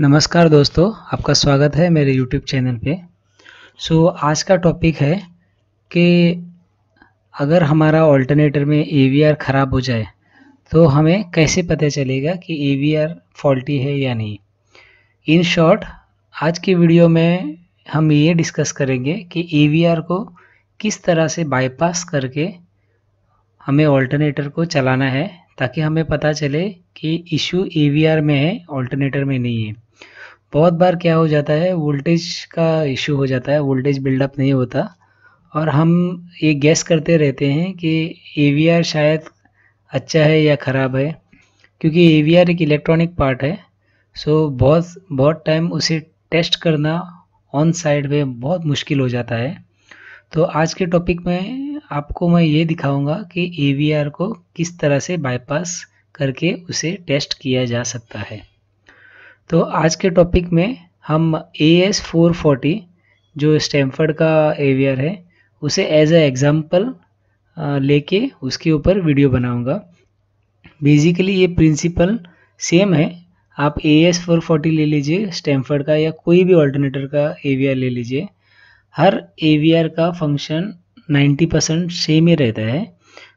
नमस्कार दोस्तों आपका स्वागत है मेरे यूट्यूब चैनल पे सो so, आज का टॉपिक है कि अगर हमारा ऑल्टरनेटर में ए ख़राब हो जाए तो हमें कैसे पता चलेगा कि ए फॉल्टी है या नहीं इन शॉर्ट आज की वीडियो में हम ये डिस्कस करेंगे कि ए को किस तरह से बाईपास करके हमें ऑल्टरनेटर को चलाना है ताकि हमें पता चले कि इशू ए में है ऑल्टरनेटर में नहीं है बहुत बार क्या हो जाता है वोल्टेज का इशू हो जाता है वोल्टेज बिल्डअप नहीं होता और हम ये गैस करते रहते हैं कि ए शायद अच्छा है या ख़राब है क्योंकि ए एक इलेक्ट्रॉनिक पार्ट है सो बहुत बहुत टाइम उसे टेस्ट करना ऑन साइड में बहुत मुश्किल हो जाता है तो आज के टॉपिक में आपको मैं ये दिखाऊंगा कि ए को किस तरह से बाईपास करके उसे टेस्ट किया जा सकता है तो आज के टॉपिक में हम ए एस फोर फोर्टी जो स्टैम्फर्ड का एवियर है उसे एज ए एग्ज़ाम्पल लेके उसके ऊपर वीडियो बनाऊंगा बेसिकली ये प्रिंसिपल सेम है आप ए एस फोर फोर्टी ले लीजिए स्टैम्फर्ड का या कोई भी ऑल्टरनेटर का एवियर ले लीजिए हर एवियर का फंक्शन 90 परसेंट सेम ही रहता है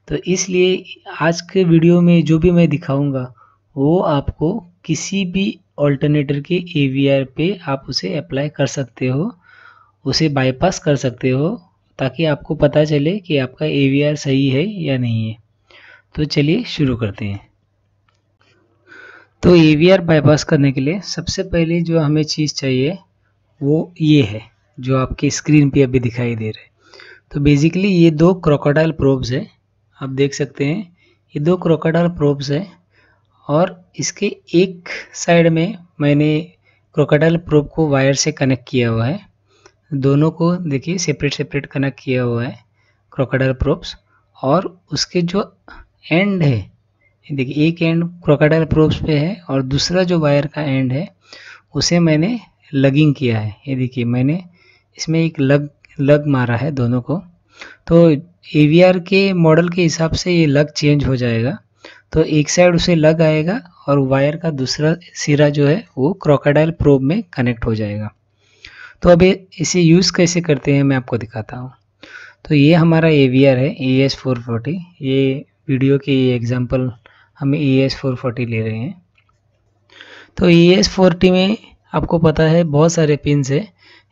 तो इसलिए आज के वीडियो में जो भी मैं दिखाऊंगा वो आपको किसी भी ऑल्टरनेटर के ए पे आप उसे अप्लाई कर सकते हो उसे बाईपास कर सकते हो ताकि आपको पता चले कि आपका ए e सही है या नहीं है तो चलिए शुरू करते हैं तो ए e बाईपास करने के लिए सबसे पहले जो हमें चीज़ चाहिए वो ये है जो आपके स्क्रीन पे अभी दिखाई दे रहा है तो बेसिकली ये दो क्रोकोडाइल प्रोब्स है आप देख सकते हैं ये दो क्रोकोडाइल प्रोब्स है और इसके एक साइड में मैंने क्रोकोडाइल प्रोब को वायर से कनेक्ट किया हुआ है दोनों को देखिए सेपरेट सेपरेट कनेक्ट किया हुआ है क्रोकोडाइल प्रोब्स और उसके जो एंड है देखिए एक एंड क्रोकोडाइल प्रोब्स पे है और दूसरा जो वायर का एंड है उसे मैंने लगिंग किया है ये देखिए मैंने इसमें एक लग लग मारा है दोनों को तो ए के मॉडल के हिसाब से ये लग चेंज हो जाएगा तो एक साइड उसे लग आएगा और वायर का दूसरा सिरा जो है वो क्रोकोडाइल प्रोब में कनेक्ट हो जाएगा तो अब इसे यूज़ कैसे करते हैं मैं आपको दिखाता हूँ तो ये हमारा ए है ए एस फोर फोर्टी ये वीडियो के ये एग्ज़ाम्पल हम ए एस फोर फोर्टी ले रहे हैं तो ए एस फोर्टी में आपको पता है बहुत सारे पिन्स है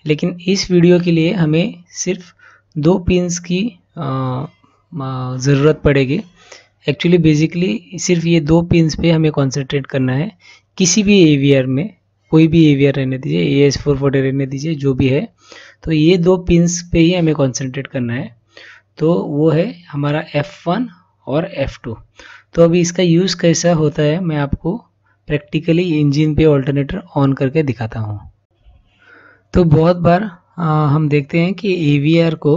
लेकिन इस वीडियो के लिए हमें सिर्फ दो पिन्स की ज़रूरत पड़ेगी एक्चुअली बेसिकली सिर्फ ये दो पिन पे हमें कॉन्सेंट्रेट करना है किसी भी एवियर में कोई भी एवियर रहने दीजिए ए एस फोर फोर्टी रहने दीजिए जो भी है तो ये दो पिन पे ही हमें कॉन्सेंट्रेट करना है तो वो है हमारा एफ़ वन और एफ़ टू तो अभी इसका यूज़ कैसा होता है मैं आपको प्रैक्टिकली इंजिन पे ऑल्टरनेटर ऑन करके दिखाता हूँ तो बहुत बार आ, हम देखते हैं कि ए को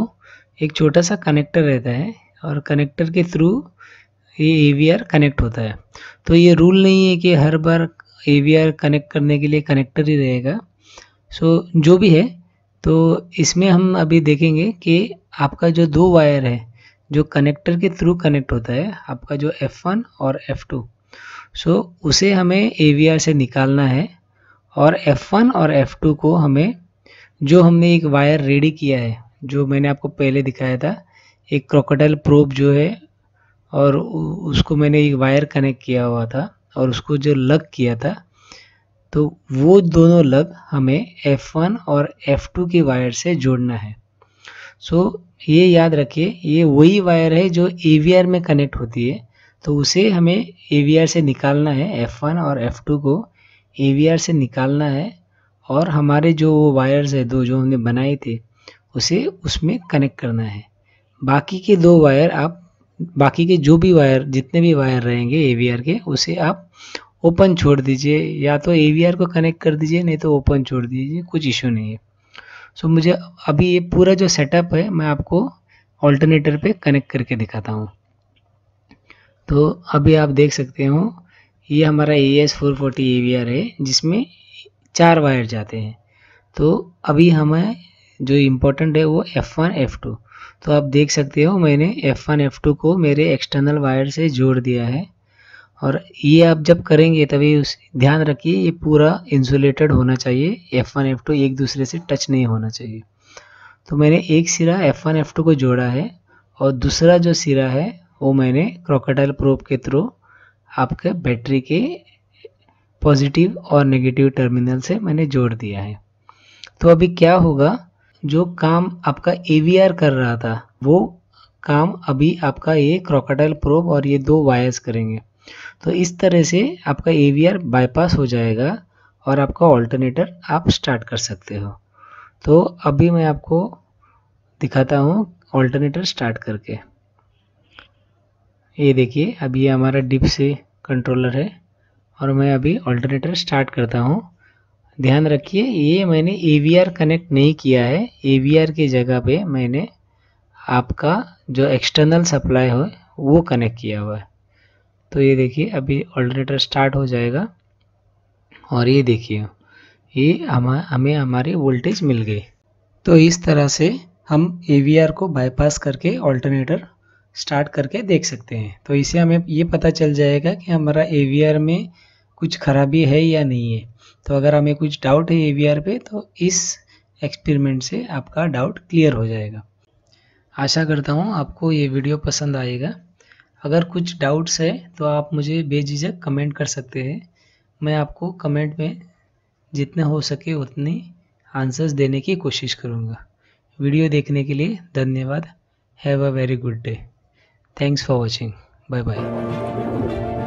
एक छोटा सा कनेक्टर रहता है और कनेक्टर के थ्रू ये आर कनेक्ट होता है तो ये रूल नहीं है कि हर बार आर कनेक्ट करने के लिए कनेक्टर ही रहेगा सो so, जो भी है तो इसमें हम अभी देखेंगे कि आपका जो दो वायर है जो कनेक्टर के थ्रू कनेक्ट होता है आपका जो F1 और F2 सो so, उसे हमें ए से निकालना है और F1 और F2 को हमें जो हमने एक वायर रेडी किया है जो मैंने आपको पहले दिखाया था एक क्रोकोडाइल प्रोब जो है और उसको मैंने एक वायर कनेक्ट किया हुआ था और उसको जो लग किया था तो वो दोनों लग हमें F1 और F2 के वायर से जोड़ना है सो so, ये याद रखिए ये वही वायर है जो ए में कनेक्ट होती है तो उसे हमें ए से निकालना है F1 और F2 को ए से निकालना है और हमारे जो वो वायर्स है दो जो हमने बनाए थे उसे उसमें कनेक्ट करना है बाकी के दो वायर आप बाकी के जो भी वायर जितने भी वायर रहेंगे ए के उसे आप ओपन छोड़ दीजिए या तो ए को कनेक्ट कर दीजिए नहीं तो ओपन छोड़ दीजिए कुछ इशू नहीं है सो so, मुझे अभी ये पूरा जो सेटअप है मैं आपको ऑल्टरनेटर पे कनेक्ट करके दिखाता हूँ तो अभी आप देख सकते हो ये हमारा A S four forty A V R है जिसमें चार वायर जाते हैं तो अभी हमें जो इम्पोर्टेंट है वो एफ़ वन एफ़ टू तो आप देख सकते हो मैंने F1 F2 को मेरे एक्सटर्नल वायर से जोड़ दिया है और ये आप जब करेंगे तभी उस ध्यान रखिए ये पूरा इंसुलेटेड होना चाहिए F1 F2 एक दूसरे से टच नहीं होना चाहिए तो मैंने एक सिरा F1 F2 को जोड़ा है और दूसरा जो सिरा है वो मैंने क्रोकोडाइल प्रोब के थ्रू आपके बैटरी के पॉजिटिव और नेगेटिव टर्मिनल से मैंने जोड़ दिया है तो अभी क्या होगा जो काम आपका ए कर रहा था वो काम अभी आपका ये क्रोकोडाइल प्रोब और ये दो वायर्स करेंगे तो इस तरह से आपका ए बाईपास हो जाएगा और आपका ऑल्टरनेटर आप स्टार्ट कर सकते हो तो अभी मैं आपको दिखाता हूँ ऑल्टरनेटर स्टार्ट करके ये देखिए अभी ये हमारा डिप से कंट्रोलर है और मैं अभी ऑल्टरनेटर स्टार्ट करता हूँ ध्यान रखिए ये मैंने ए कनेक्ट नहीं किया है ए की जगह पे मैंने आपका जो एक्सटर्नल सप्लाई हो वो कनेक्ट किया हुआ है तो ये देखिए अभी ऑल्टरनेटर स्टार्ट हो जाएगा और ये देखिए ये हमें हमारी वोल्टेज मिल गई तो इस तरह से हम ए को बाईपास करके ऑल्टरनेटर स्टार्ट करके देख सकते हैं तो इसे हमें ये पता चल जाएगा कि हमारा ए में कुछ खराबी है या नहीं है तो अगर हमें कुछ डाउट है ए पे तो इस एक्सपेरिमेंट से आपका डाउट क्लियर हो जाएगा आशा करता हूँ आपको ये वीडियो पसंद आएगा अगर कुछ डाउट्स है तो आप मुझे बेझिझक कमेंट कर सकते हैं मैं आपको कमेंट में जितने हो सके उतने आंसर्स देने की कोशिश करूँगा वीडियो देखने के लिए धन्यवाद have a very good day thanks for watching bye bye